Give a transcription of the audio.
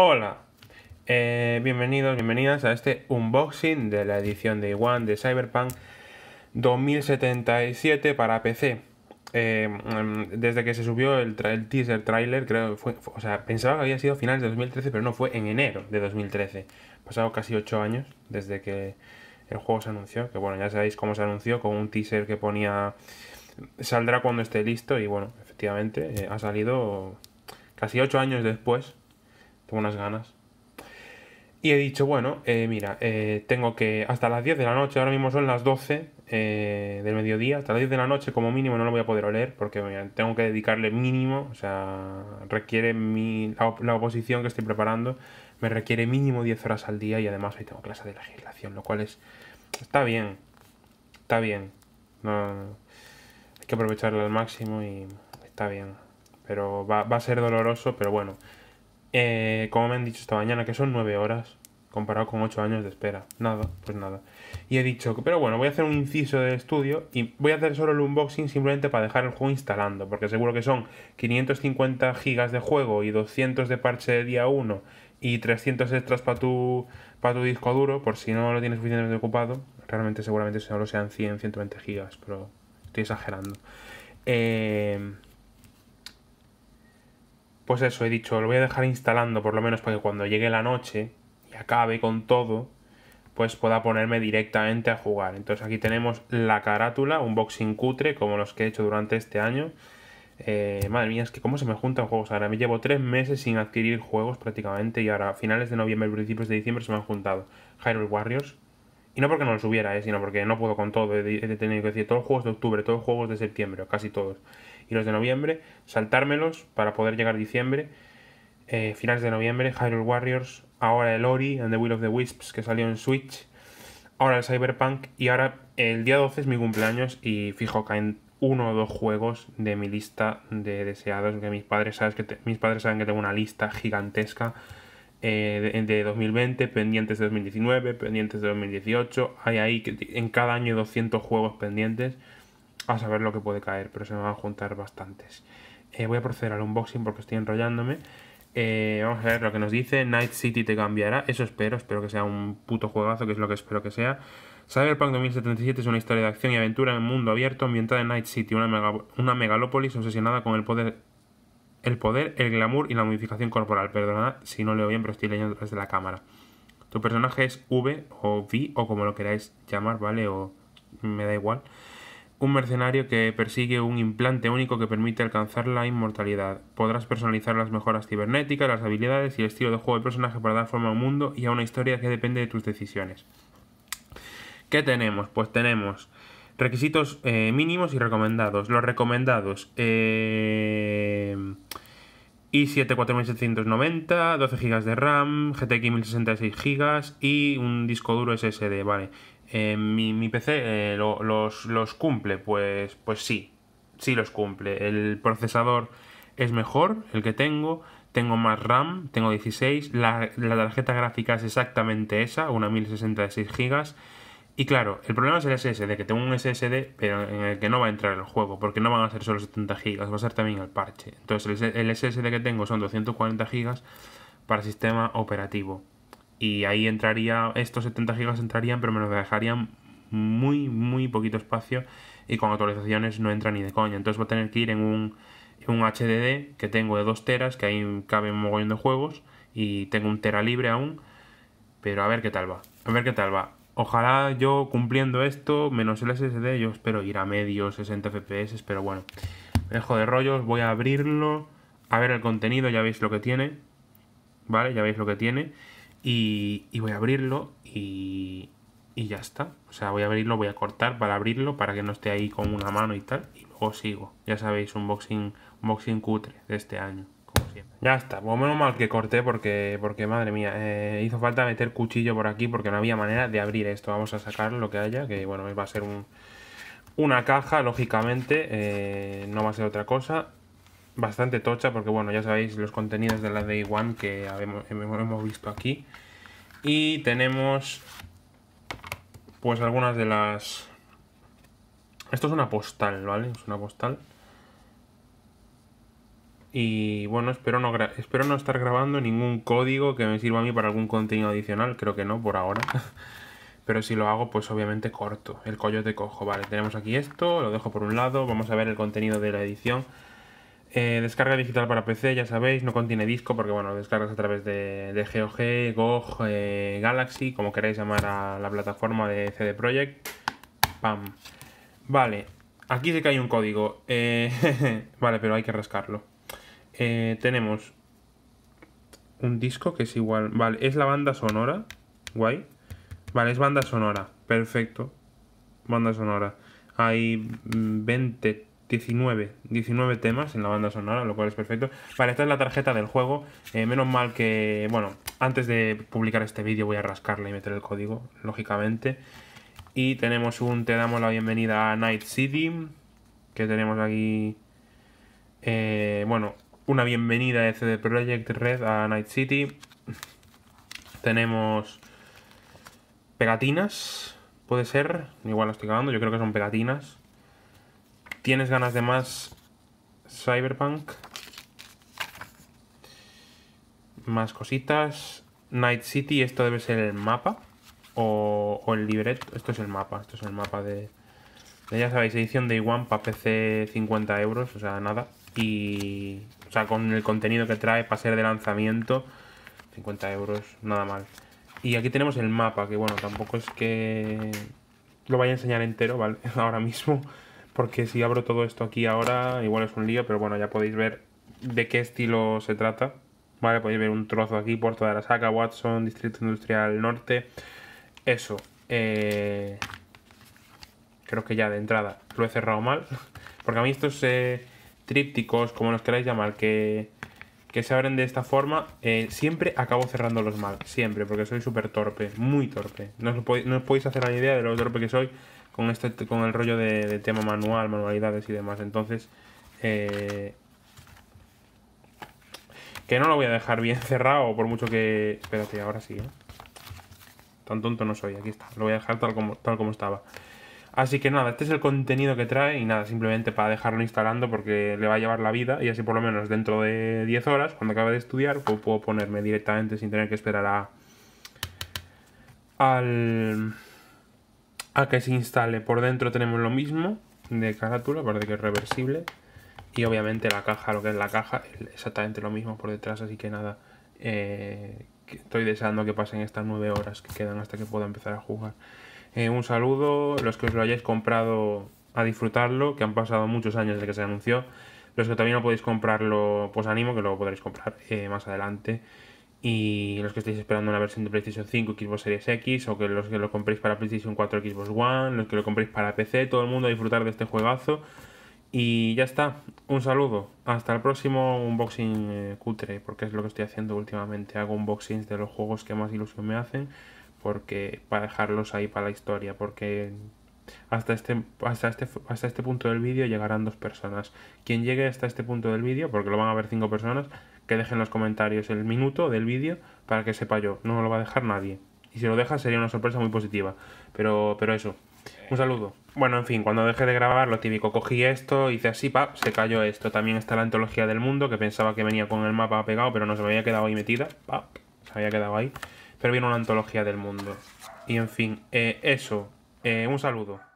Hola, eh, bienvenidos, bienvenidas a este unboxing de la edición de One de Cyberpunk 2077 para PC. Eh, mm, desde que se subió el, teaser trailer, creo que fue, o sea, pensaba que había sido finales de 2013, pero no, fue en enero de 2013. Pasado casi 8 años desde que el juego se anunció, que bueno, ya sabéis cómo se anunció, con un teaser que ponía saldrá cuando esté listo y bueno, efectivamente eh, ha salido casi 8 años después tengo unas ganas. Y he dicho, bueno, eh, mira, eh, tengo que hasta las 10 de la noche, ahora mismo son las 12 eh, del mediodía, hasta las 10 de la noche como mínimo no lo voy a poder oler porque tengo que dedicarle mínimo, o sea, requiere mi, la, oposición que estoy preparando, me requiere mínimo 10 horas al día y además hoy tengo clase de legislación, lo cual es... Está bien, está bien. hay que aprovecharla al máximo y está bien. Pero va, va a ser doloroso, pero bueno, eh, como me han dicho esta mañana, que son 9 horas, comparado con 8 años de espera. Nada, pues nada. Y he dicho, pero bueno, voy a hacer un inciso de estudio y voy a hacer solo el unboxing simplemente para dejar el juego instalando, porque seguro que son 550 gigas de juego y 200 de parche de día 1 y 300 extras para tu, para tu disco duro, por si no lo tienes suficientemente ocupado. Realmente seguramente solo sean 100, 120 gigas, pero estoy exagerando. Eh, pues eso, he dicho, lo voy a dejar instalando por lo menos para que cuando llegue la noche y acabe con todo, pues pueda ponerme directamente a jugar. Entonces aquí tenemos la carátula, un boxing cutre como los que he hecho durante este año. Eh, madre mía, es que cómo se me juntan juegos ahora. Me llevo tres meses sin adquirir juegos prácticamente y ahora a finales de noviembre, principios de diciembre se me han juntado Hyrule Warriors, y no porque no los hubiera, eh, sino porque no puedo con todo. He, tenido que decir todos los juegos de octubre, todos los juegos de septiembre, casi todos. Y los de noviembre, saltármelos para poder llegar a diciembre. Eh, finales de noviembre, Hyrule Warriors, ahora el Ori and the Will of the Wisps que salió en Switch, ahora el Cyberpunk y ahora el día 12 es mi cumpleaños y fijo caen uno o dos juegos de mi lista de deseados que mis padres, sabes que mis padres saben que tengo una lista gigantesca eh, de, 2020, pendientes de 2019, pendientes de 2018. Hay ahí en cada año 200 juegos pendientes. A saber lo que puede caer, pero se me van a juntar bastantes. Eh, voy a proceder al unboxing porque estoy enrollándome. Eh, vamos a ver lo que nos dice. Night City te cambiará. Eso espero, espero que sea un puto juegazo, que es lo que espero que sea. Cyberpunk 2077 es una historia de acción y aventura en el mundo abierto ambientada en Night City, una, una megalópolis obsesionada con el poder el poder, el glamour y la modificación corporal. Perdona si no leo bien, pero estoy leyendo detrás de la cámara. Tu personaje es V o V o como lo queráis llamar, ¿vale? O me da igual. Un mercenario que persigue un implante único que permite alcanzar la inmortalidad. Podrás personalizar las mejoras cibernéticas, las habilidades y el estilo de juego del personaje para dar forma a un mundo y a una historia que depende de tus decisiones. ¿Qué tenemos? Pues tenemos requisitos eh, mínimos y recomendados. Los recomendados. Eh i7 4790, 12 GB de RAM, GTX 1066 GB y un disco duro SSD, vale. Eh, mi, PC eh, los, cumple, pues, pues sí, sí los cumple. El procesador es mejor, el que tengo, tengo más RAM, tengo 16, la, la tarjeta gráfica es exactamente esa, una 1066 GB y claro, el problema es el SSD, que tengo un SSD, pero en el que no va a entrar el juego, porque no van a ser solo 70 GB, va a ser también el parche. Entonces, el SSD que tengo son 240 GB para sistema operativo. Y ahí entraría, estos 70 GB entrarían, pero me los dejarían muy, muy poquito espacio y con actualizaciones no entra ni de coña. Entonces, voy a tener que ir en un, en un HDD que tengo de 2 teras, que ahí cabe un mogollón de juegos, y tengo un tera libre aún. Pero a ver qué tal va, a ver qué tal va Ojalá yo cumpliendo esto, menos el SSD, yo espero ir a medio 60 FPS, pero bueno. dejo de rollos, voy a abrirlo, a ver el contenido, ya veis lo que tiene. ¿Vale? Ya veis lo que tiene. Y, voy a abrirlo y, ya está. O sea, voy a abrirlo, voy a cortar para abrirlo, para que no esté ahí con una mano y tal. Y luego sigo. Ya sabéis, un boxing, boxing cutre de este año. Ya está, lo pues menos mal que corté porque, porque madre mía, eh, hizo falta meter cuchillo por aquí porque no había manera de abrir esto. Vamos a sacar lo que haya, que bueno, va a ser una caja, lógicamente, eh, no va a ser otra cosa. Bastante tocha porque bueno, ya sabéis los contenidos de la Day One que hemos visto aquí. Y tenemos pues algunas de las... Esto es una postal, ¿vale? Es una postal. Y bueno, espero no, espero no estar grabando ningún código que me sirva a mí para algún contenido adicional. Creo que no, por ahora. Pero si lo hago, pues obviamente corto. El te cojo. Vale, tenemos aquí esto. Lo dejo por un lado. Vamos a ver el contenido de la edición. Eh, descarga digital para PC, ya sabéis, no contiene disco porque bueno, descargas a través de, de GOG, GOG, eh, Galaxy, como queráis llamar a la plataforma de CD Projekt. Pam. Vale, aquí sí que hay un código. Eh, vale, pero hay que rascarlo. Eh, tenemos un disco que es igual. Vale, es la banda sonora. Guay. Vale, es banda sonora. Perfecto. Banda sonora. Hay 20, 19, 19 temas en la banda sonora, lo cual es perfecto. Vale, esta es la tarjeta del juego. Eh, menos mal que, bueno, antes de publicar este vídeo voy a rascarla y meter el código, lógicamente. Y tenemos un Te damos la bienvenida a Night City. Que tenemos aquí. Eh, bueno, una bienvenida de CD Projekt Red a Night City. Tenemos pegatinas, puede ser. Igual lo estoy cagando, yo creo que son pegatinas. ¿Tienes ganas de más Cyberpunk? Más cositas. Night City, esto debe ser el mapa. O, el libreto. Esto es el mapa, esto es el mapa de, ya sabéis, edición de One para PC 50 euros, o sea, nada. Y o sea, con el contenido que trae para ser de lanzamiento, 50 euros, nada mal. Y aquí tenemos el mapa, que bueno, tampoco es que lo vaya a enseñar entero, ¿vale? Ahora mismo, porque si abro todo esto aquí ahora, igual es un lío, pero bueno, ya podéis ver de qué estilo se trata, ¿vale? Podéis ver un trozo aquí, Puerto de la Saca, Watson, Distrito Industrial Norte, eso. Eh, creo que ya de entrada lo he cerrado mal, porque a mí esto se trípticos, como los queráis llamar, que, que se abren de esta forma, eh, siempre acabo cerrándolos mal. Siempre, porque soy súper torpe, muy torpe. No os, podéis, no podéis hacer la idea de lo torpe que soy con, este, con el rollo de, tema manual, manualidades y demás. Entonces, eh, que no lo voy a dejar bien cerrado, por mucho que... Espérate, ahora sí, ¿eh? Tan tonto no soy, aquí está. Lo voy a dejar tal como, tal como estaba. Así que nada, este es el contenido que trae y nada, simplemente para dejarlo instalando porque le va a llevar la vida y así por lo menos dentro de 10 horas, cuando acabe de estudiar, puedo ponerme directamente sin tener que esperar a... al... a que se instale. Por dentro tenemos lo mismo de carátula, parece que es reversible. Y obviamente la caja, lo que es la caja, exactamente lo mismo por detrás, así que nada, eh, estoy deseando que pasen estas 9 horas que quedan hasta que pueda empezar a jugar. Eh, un saludo, los que os lo hayáis comprado a disfrutarlo, que han pasado muchos años desde que se anunció. Los que también no podéis comprarlo, pues animo que lo podréis comprar eh, más adelante. Y los que estáis esperando una versión de PlayStation 5, Xbox Series X, o que los que lo compréis para PlayStation 4, Xbox One, los que lo compréis para PC, todo el mundo a disfrutar de este juegazo. Y ya está, un saludo. Hasta el próximo unboxing eh, cutre, porque es lo que estoy haciendo últimamente. Hago unboxings de los juegos que más ilusión me hacen porque para dejarlos ahí para la historia, porque hasta este, hasta este, hasta este punto del vídeo llegarán dos personas. Quien llegue hasta este punto del vídeo, porque lo van a ver cinco personas, que dejen los comentarios el minuto del vídeo para que sepa yo. No lo va a dejar nadie. Y si lo deja sería una sorpresa muy positiva. Pero, pero eso. Un saludo. Bueno, en fin, cuando dejé de grabar, lo típico, cogí esto, hice así, pa, se cayó esto. También está la antología del mundo, que pensaba que venía con el mapa pegado, pero no se me había quedado ahí metida. se había quedado ahí pero viene una antología del mundo. Y en fin, eh, eso. Eh, un saludo.